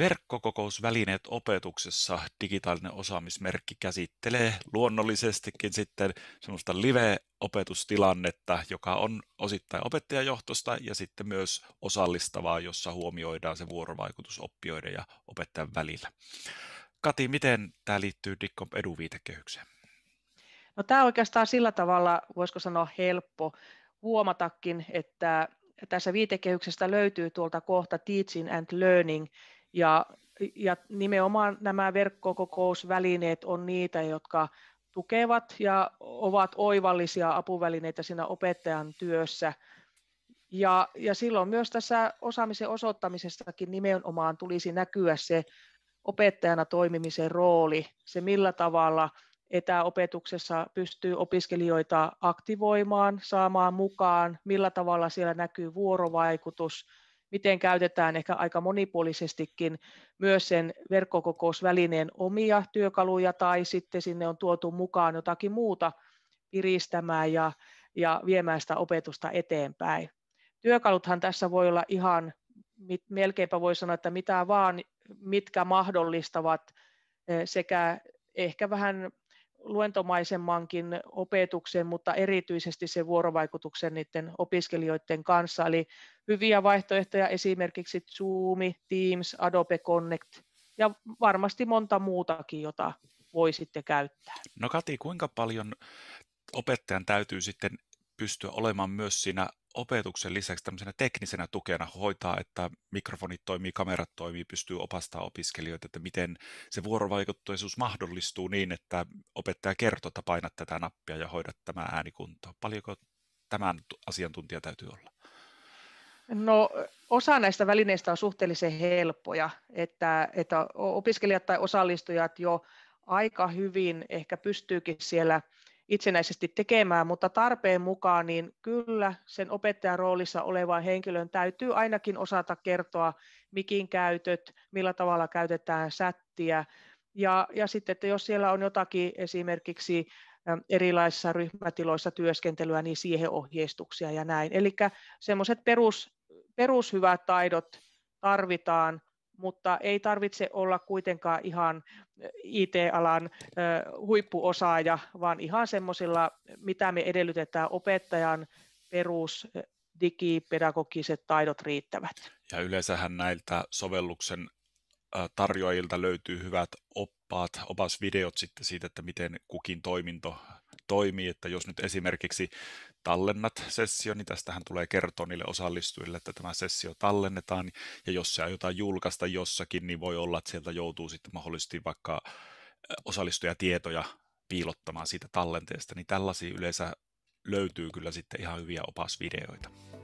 Verkkokokousvälineet opetuksessa digitaalinen osaamismerkki käsittelee luonnollisestikin sitten semmoista live-opetustilannetta, joka on osittain opettajajohtosta ja sitten myös osallistavaa, jossa huomioidaan se vuorovaikutus oppijoiden ja opettajan välillä. Kati, miten tämä liittyy Dickcom eduviitekehykseen? No, tämä on oikeastaan sillä tavalla, voisiko sanoa helppo huomatakin, että tässä viitekehyksestä löytyy tuolta kohta Teaching and Learning ja, ja nimenomaan nämä verkkokokousvälineet on niitä, jotka tukevat ja ovat oivallisia apuvälineitä siinä opettajan työssä. Ja, ja silloin myös tässä osaamisen osoittamisessakin nimenomaan tulisi näkyä se opettajana toimimisen rooli, se millä tavalla etäopetuksessa pystyy opiskelijoita aktivoimaan, saamaan mukaan, millä tavalla siellä näkyy vuorovaikutus, miten käytetään ehkä aika monipuolisestikin myös sen verkkokokousvälineen omia työkaluja tai sitten sinne on tuotu mukaan jotakin muuta piristämään ja, ja viemään sitä opetusta eteenpäin. Työkaluthan tässä voi olla ihan, melkeinpä voi sanoa, että mitä vaan, mitkä mahdollistavat eh, sekä ehkä vähän luentomaisemmankin opetuksen, mutta erityisesti sen vuorovaikutuksen niiden opiskelijoiden kanssa. Eli hyviä vaihtoehtoja esimerkiksi Zoom, Teams, Adobe Connect ja varmasti monta muutakin, jota voi sitten käyttää. No Kati, kuinka paljon opettajan täytyy sitten pystyä olemaan myös siinä opetuksen lisäksi tämmöisenä teknisenä tukena hoitaa, että mikrofonit toimii, kamerat toimii, pystyy opastamaan opiskelijoita, että miten se vuorovaikutteisuus mahdollistuu niin, että opettaja kertoo, että painat tätä nappia ja hoidat tämä äänikuntoon. Paljonko tämän asiantuntija täytyy olla? No, osa näistä välineistä on suhteellisen helppoja, että, että opiskelijat tai osallistujat jo aika hyvin ehkä pystyykin siellä itsenäisesti tekemään, mutta tarpeen mukaan niin kyllä sen opettajan roolissa olevan henkilön täytyy ainakin osata kertoa mikin käytöt, millä tavalla käytetään sättiä. Ja, ja sitten, että jos siellä on jotakin esimerkiksi erilaisissa ryhmätiloissa työskentelyä, niin siihen ohjeistuksia ja näin. Eli semmoiset perus, perushyvät taidot tarvitaan mutta ei tarvitse olla kuitenkaan ihan IT-alan huippuosaaja, vaan ihan semmoisilla, mitä me edellytetään opettajan perus digipedagogiset taidot riittävät. Ja yleensähän näiltä sovelluksen tarjoajilta löytyy hyvät oppaat, opasvideot sitten siitä, että miten kukin toiminto toimii, että jos nyt esimerkiksi tallennat sessio, niin tästähän tulee kertoa niille osallistujille, että tämä sessio tallennetaan, ja jos se aiotaan julkaista jossakin, niin voi olla, että sieltä joutuu sitten mahdollisesti vaikka osallistujatietoja piilottamaan siitä tallenteesta, niin tällaisia yleensä löytyy kyllä sitten ihan hyviä opasvideoita.